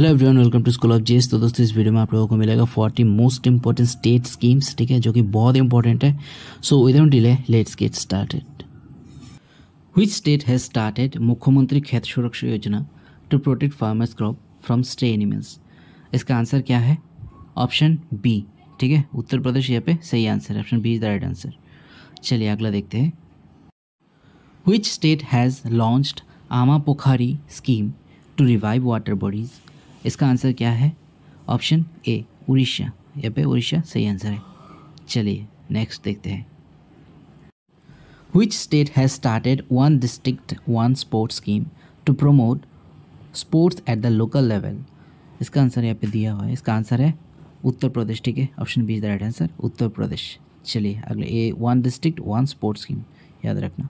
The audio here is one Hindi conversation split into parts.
Hello everyone welcome to school of जेस तो दोस्तों इस वीडियो में आप लोगों को मिलेगा 40 मोस्ट इंपॉर्टेंट स्टेट स्कीम्स ठीक है जो कि बहुत इंपॉर्टेंट है so without delay let's get started which state has started मुख्यमंत्री खेत सुरक्षा योजना to protect farmers crop from stray animals इसका आंसर क्या है ऑप्शन बी ठीक है उत्तर प्रदेश यहाँ पे सही आंसर है option B is the right answer चलिए अगला देखते हैं which state has launched Ama Pokhari scheme to revive water bodies इसका आंसर क्या है ऑप्शन ए उड़ीसा यहाँ पे उड़ीसा सही आंसर है चलिए नेक्स्ट देखते हैं which state has started one district one sports scheme to promote sports at the local level इसका आंसर यहाँ पे दिया हुआ है इसका आंसर है उत्तर प्रदेश ठीक है option B is the right answer Uttar Pradesh चलिए अगले a one district one sports scheme याद रखना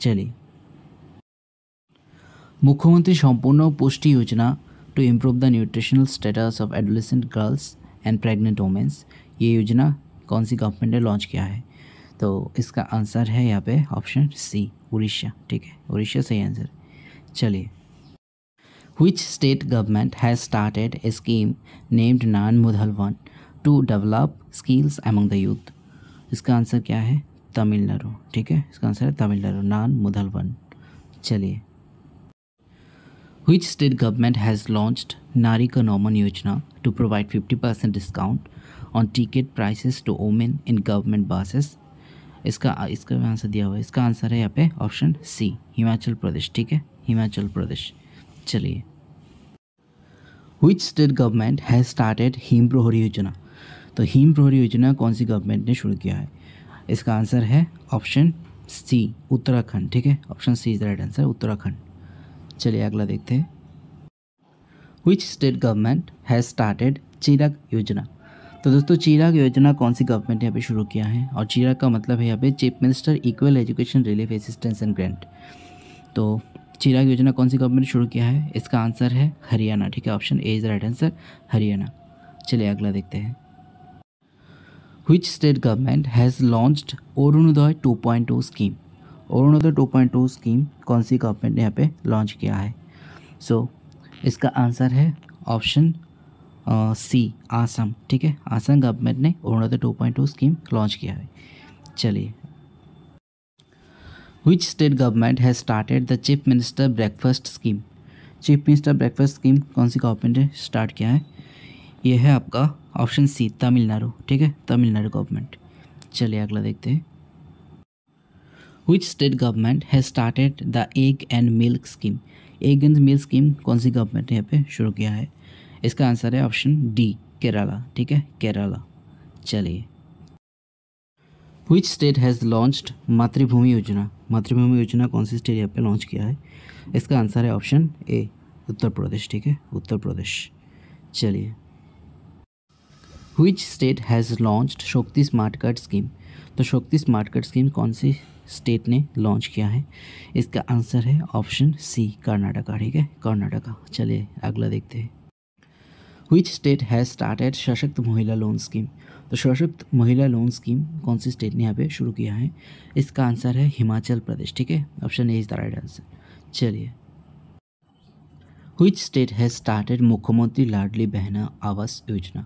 चलिए मुख्यमंत्री सम्पूर्ण पुष्टि योजना to improve the nutritional status of adolescent girls and pregnant womens ये योजना कौन सी गवर्नमेंट ने लॉन्च किया है तो इसका आंसर है यहाँ पे ऑप्शन सी उड़ीसा ठीक है उड़ीसा सही आंसर चलिए state government has started a scheme named Naan Mudhalvan to develop skills among the youth इसका आंसर क्या है तमिलनाडु ठीक है इसका आंसर है तमिलनाडु नान वन चलिए Which state government has launched Nari Ka Nauman Yojana to provide 50% discount on ticket prices to women in government buses? इसका इसका आंसर दिया हुआ है इसका आंसर है यहाँ पे ऑप्शन सी हिमाचल प्रदेश ठीक है हिमाचल प्रदेश चलिए which state government has started Him Prahari योजना तो हिम प्रहरी योजना कौन सी गवर्नमेंट ने शुरू किया है इसका आंसर है ऑप्शन सी उत्तराखंड ठीक है option C is right answer Uttarakhand चलिए अगला देखते हैं which state government has started Chirag योजना तो दोस्तों चिराग योजना कौन सी गवर्नमेंट ने यहाँ शुरू किया है और चिराग का मतलब है यहाँ पे chief minister equal education relief assistance and grant तो चिराग योजना कौन सी गवर्नमेंट ने शुरू किया है इसका आंसर है हरियाणा ठीक है option A is right answer Haryana चलिए अगला देखते हैं government has government has two point 2.0 scheme Arunoday 2.2 scheme कौन सी गवर्नमेंट ने यहाँ पे लॉन्च किया है सो so, इसका आंसर है ऑप्शन सी आसम ठीक है आसम गवर्नमेंट ने अरुणोदय 2.2 स्कीम लॉन्च किया है चलिए which state government has started the chief minister breakfast scheme chief minister breakfast scheme कौन सी गवर्नमेंट ने स्टार्ट किया है यह है आपका ऑप्शन सी तमिलनाडु ठीक है तमिलनाडु गवर्नमेंट चलिए अगला देखते हैं which state government has started the egg and milk scheme egg and milk scheme कौन सी गवर्नमेंट ने यहाँ पे शुरू किया है इसका आंसर है ऑप्शन डी केरला ठीक है केरला चलिए विच स्टेट हैज़ लॉन्च्ड मातृभूमि योजना मातृभूमि योजना कौन सी स्टेट यहाँ पे लॉन्च किया है इसका आंसर है ऑप्शन ए उत्तर प्रदेश ठीक है उत्तर प्रदेश चलिए which state has launched Shakti smart card scheme तो शक्ति स्मार्ट कार्ड स्कीम कौन सी स्टेट ने लॉन्च किया है इसका आंसर है ऑप्शन सी कर्नाटका ठीक है कर्नाटका चलिए अगला देखते हैं विच स्टेट हैज़ स्टार्टेड सशक्त महिला लोन स्कीम तो सशक्त महिला लोन स्कीम कौन सी स्टेट ने यहाँ पे शुरू किया है इसका आंसर है हिमाचल प्रदेश ठीक है option A is the right answer चलिए विच स्टेट हैज़ स्टार्टेड मुख्यमंत्री लाडली बहना आवास योजना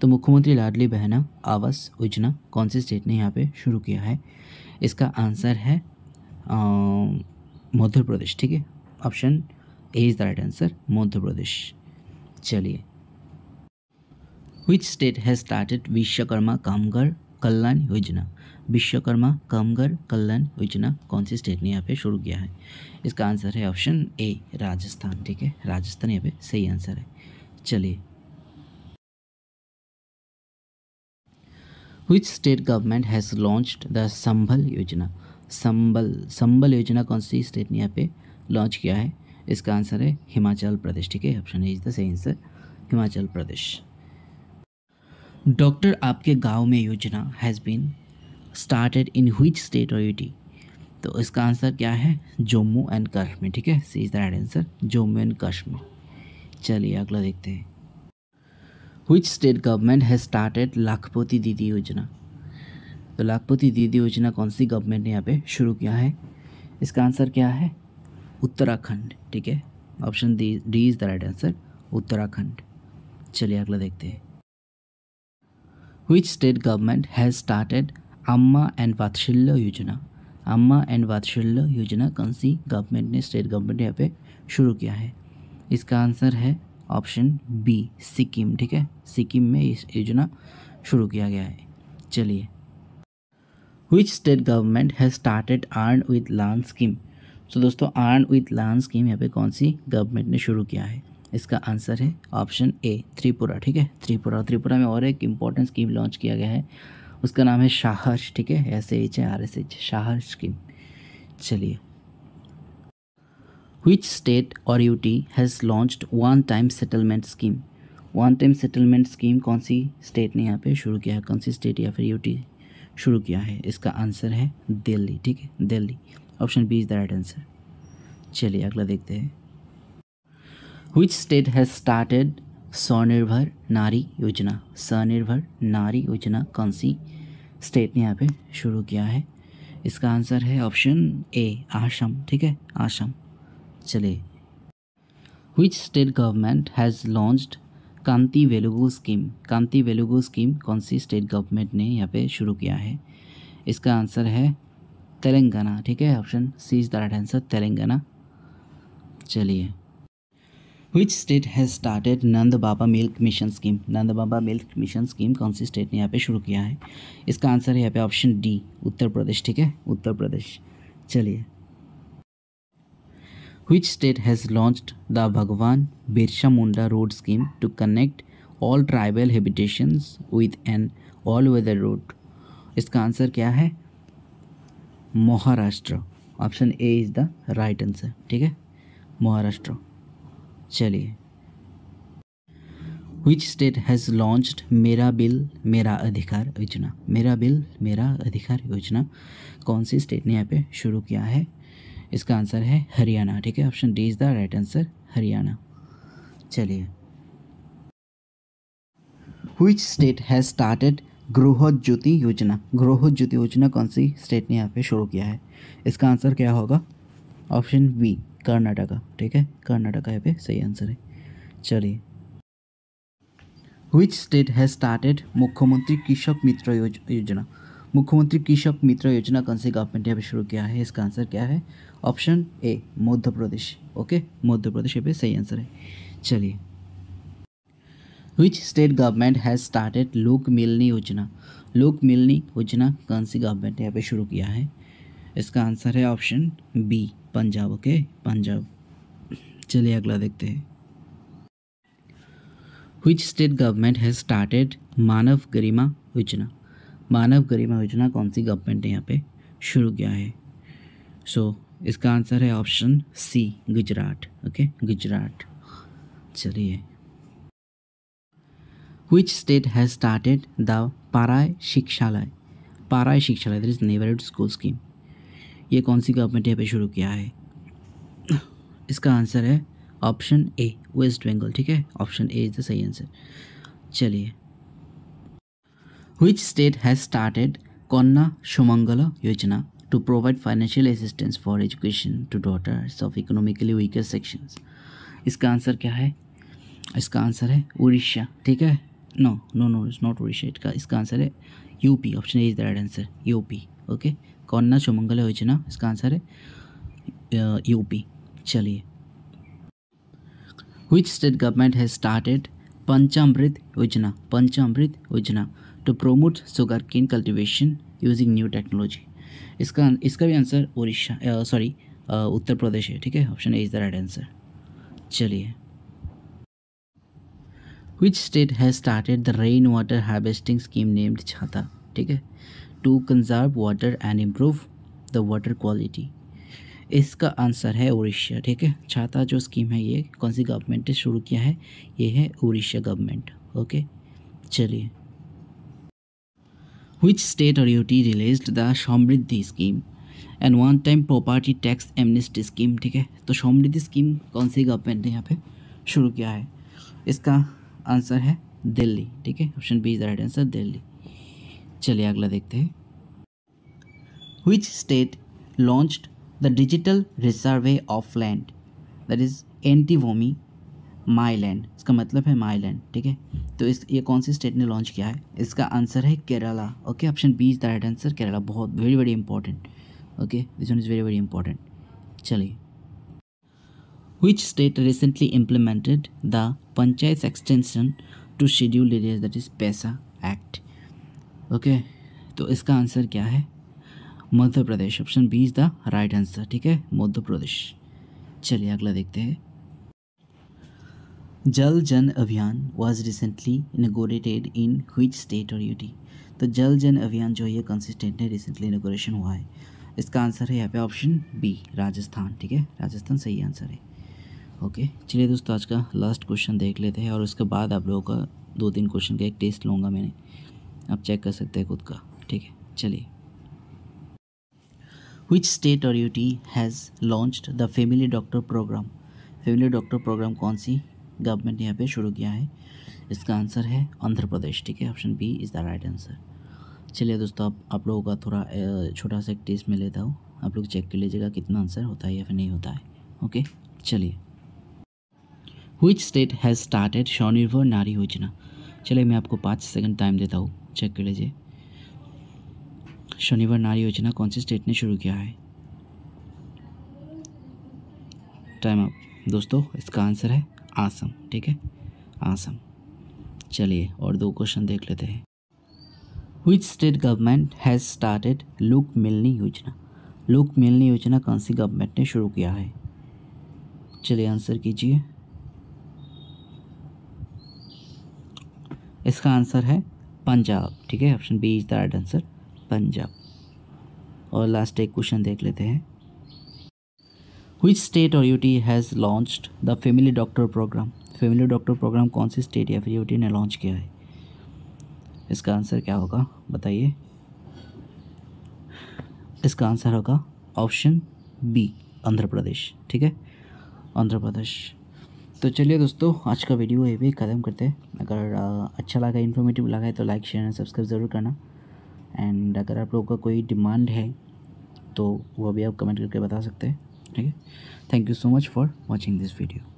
तो मुख्यमंत्री लाडली बहना आवास योजना कौन से स्टेट ने यहाँ पे शुरू किया है इसका आंसर है मध्य प्रदेश ठीक है option A is the right answer Madhya Pradesh चलिए which state has started Vishwakarma कामगार कल्याण योजना विश्वकर्मा कामगार कल्याण योजना कौन सी स्टेट ने यहाँ पे शुरू किया है इसका आंसर है ऑप्शन ए राजस्थान ठीक है राजस्थान यहाँ पे सही आंसर है चलिए which state government has launch the Sambal योजना संबल संबल योजना कौन सी स्टेट ने यहाँ पे लॉन्च किया है इसका आंसर है हिमाचल प्रदेश ठीक है ऑप्शन इज द सही आंसर हिमाचल प्रदेश डॉक्टर आपके गांव में योजना हैज़ बीन स्टार्टेड इन हुई स्टेट और यूटी तो इसका आंसर क्या है जम्मू एंड कश्मीर ठीक है C is the right answer Jammu and Kashmir चलिए अगला देखते हैं which state government has started लाखपति दीदी योजना तो लाखपति दीदी योजना कौन सी गवर्नमेंट ने यहाँ पे शुरू किया है इसका आंसर क्या है उत्तराखंड ठीक है option D is the right answer Uttarakhand चलिए अगला देखते हैं which state government has started Amma and Vatshilya योजना अम्मा एंड वात्सल्य योजना कौन सी गवर्नमेंट ने स्टेट गवर्नमेंट ने यहाँ पे शुरू किया है इसका आंसर है ऑप्शन बी सिक्किम ठीक है सिक्किम में इस योजना शुरू किया गया है चलिए which state government has started earn with learn scheme so दोस्तों आर्न विद लान स्कीम यहाँ पे कौन सी गवर्नमेंट ने शुरू किया है इसका आंसर है ऑप्शन ए त्रिपुरा ठीक है त्रिपुरा त्रिपुरा में और एक इम्पोर्टेंट स्कीम लॉन्च किया गया है उसका नाम है शाहर्ष ठीक है S H A R S H शाहर्ष स्कीम चलिए स्टेट और U T has launch one time settlement scheme one time settlement scheme कौन सी स्टेट ने यहाँ पे शुरू किया है कौन सी स्टेट या फिर यू टी शुरू किया है इसका आंसर है दिल्ली ठीक है Delhi option B is the right answer चलिए अगला देखते हैं विच स्टेट हैज़ स्टार्टेड स्वनिर्भर नारी योजना स्वनिर्भर नारी योजना कौन सी स्टेट ने यहाँ पे शुरू किया है इसका आंसर है ऑप्शन ए आशम ठीक है आशम चलिए which state government has launch Kanti Velugu scheme Kanti Velugu scheme कौन सी स्टेट गवर्नमेंट ने यहाँ पे शुरू किया है इसका आंसर है तेलंगाना ठीक है option C is the right answer Telangana चलिए which state has started Nand Baba milk mission scheme Nand Baba milk mission scheme कौन सी स्टेट ने यहाँ पे शुरू किया है इसका आंसर है यहाँ पे ऑप्शन डी उत्तर प्रदेश ठीक है उत्तर प्रदेश चलिए which state has launch the Bhagwan Birsa Munda road scheme to connect all tribal habitations with an all weather road इसका आंसर क्या है Maharashtra option A is the right answer ठीक है महाराष्ट्र चलिए विच स्टेट हैज़ लॉन्च्ड मेरा बिल मेरा अधिकार योजना मेरा बिल मेरा अधिकार योजना कौन सी स्टेट ने यहाँ पे शुरू किया है इसका आंसर है हरियाणा ठीक है option D is the right answer Haryana चलिए विच स्टेट हैज़ स्टार्टेड ज्योति योजना ज्योति योजना कौन सी स्टेट ने यहाँ पे शुरू किया है इसका आंसर क्या होगा ऑप्शन बी कर्नाटका ठीक है कर्नाटका यहाँ पे सही आंसर है चलिए विच स्टेट हैज स्टार्टेड मुख्यमंत्री कृषक मित्र योजना मुख्यमंत्री कृषक मित्र योजना कौन सी गवर्नमेंट यहाँ पे शुरू किया है इसका आंसर क्या है ऑप्शन ए मध्य प्रदेश ओके मध्य प्रदेश यहाँ पे सही आंसर है चलिए which state government has started लोक मिलनी योजना लोक मिलनी योजना कौन सी गवर्नमेंट यहाँ पे शुरू किया है इसका आंसर है option B Punjab okay Punjab चलिए अगला देखते हैं which state government has started मानव गरिमा योजना मानव गरिमा योजना कौन सी गवर्नमेंट ने यहाँ पे शुरू किया है सो so, इसका आंसर है option C Gujarat okay Gujarat चलिए which state has started the पाराय शिक्षालय पाराय शिक्षालय that is neighbourhood school scheme ये कौन सी गवर्नमेंट यहाँ पे शुरू किया है इसका आंसर है ऑप्शन ए वेस्ट बंगाल ठीक है ऑप्शन ए इज़ द सही आंसर चलिए विच स्टेट हैज़ स्टार्टेड कन्ना सुमंगला योजना to provide financial assistance for education to daughters of economically weaker section इसका आंसर क्या है इसका आंसर है उड़ीसा ठीक है no no no is not Odisha इसका इसका आंसर है UP option A is the right answer UP okay कौन ना सुमंगल हो इसका आंसर है यूपी चलिए which state government has started पंचामृत योजना पंचामृत योजना to promote sugar cane cultivation using new technology इसका इसका भी आंसर उड़ीसा सॉरी उत्तर प्रदेश है ठीक है option A is the right answer चलिए which state has started the rain water harvesting scheme named छाता ठीक है to conserve water and improve the water quality इसका आंसर है उड़ीसा ठीक है छाता जो स्कीम है ये कौन सी गवर्नमेंट ने शुरू किया है ये है उड़ीसा गवर्नमेंट ओके चलिए विच स्टेट और यूटी रिलीज द समृद्धि scheme and one time property tax amnesty scheme ठीक है तो समृद्धि स्कीम कौन सी गवर्नमेंट ने यहाँ पे शुरू किया है इसका आंसर है दिल्ली ठीक है option B is the right answer Delhi चलिए अगला देखते हैं which state launch the digital resurvey of land that is एंटीवोमी माई लैंड इसका मतलब है माई लैंड ठीक है तो इस ये कौन सी स्टेट ने लॉन्च किया है इसका आंसर है Kerala okay option B is the right answer Kerala बहुत very very important okay this one is very very important चलिए which state recently implemented the panchayat extension to schedule areas that is PESA act okay तो इसका आंसर क्या है Madhya Pradesh option B is the right answer ठीक है मध्य प्रदेश चलिए अगला देखते हैं जल जन अभियान वॉज रिसेंटली इनगोरेटेड इन हुई स्टेट और यूटी तो जल जन अभियान जो है कंसिस्टेंट है रिसेंटली इनागोरेशन हुआ है इसका आंसर है यहाँ पे ऑप्शन बी राजस्थान ठीक है राजस्थान सही आंसर है ओके चलिए दोस्तों आज का लास्ट क्वेश्चन देख लेते हैं और उसके बाद आप लोगों का दो तीन क्वेश्चन का एक टेस्ट लूँगा मैंने आप चेक कर सकते हैं खुद का ठीक है चलिए विच स्टेट और U T has launch the family doctor programme family doctor programme कौन सी गवर्नमेंट ने यहाँ पे शुरू किया है इसका आंसर है आंध्र प्रदेश ठीक है option B is the right answer चलिए दोस्तों आप आप लोगों का थोड़ा छोटा सा एक टेस्ट में लेता हूँ आप लोग चेक कर लीजिएगा कितना आंसर होता है या फिर नहीं होता है ओके चलिए विच स्टेट हैज़ स्टार्टेड स्वनिर्भर नारी योजना चलिए मैं आपको पाँच सेकंड टाइम देता हूँ चेक कर लीजिए शनिवार नारी योजना कौन सी स्टेट ने शुरू किया है टाइम अप दोस्तों इसका आंसर है आसम ठीक है आसम चलिए और दो क्वेश्चन देख लेते हैं which state government has started लुक मिलनी योजना लुक मिलनी योजना कौन सी गवर्नमेंट ने शुरू किया है चलिए आंसर कीजिए इसका आंसर है पंजाब ठीक है option B is the right answer Punjab और लास्ट एक क्वेश्चन देख लेते हैं which स्टेट और UT has launch the family doctor programme family doctor programme कौन सी स्टेट या फिर यूटी ने लॉन्च किया है इसका आंसर क्या होगा बताइए इसका आंसर होगा ऑप्शन बी आंध्र प्रदेश ठीक है आंध्र प्रदेश तो चलिए दोस्तों आज का वीडियो ये भी ख़त्म करते हैं अगर अच्छा लगा इन्फॉर्मेटिव लगा है तो लाइक शेयर एंड सब्सक्राइब ज़रूर करना एंड अगर आप लोगों का कोई डिमांड है तो वो भी आप कमेंट करके बता सकते हैं ठीक है thank you so much for watching this video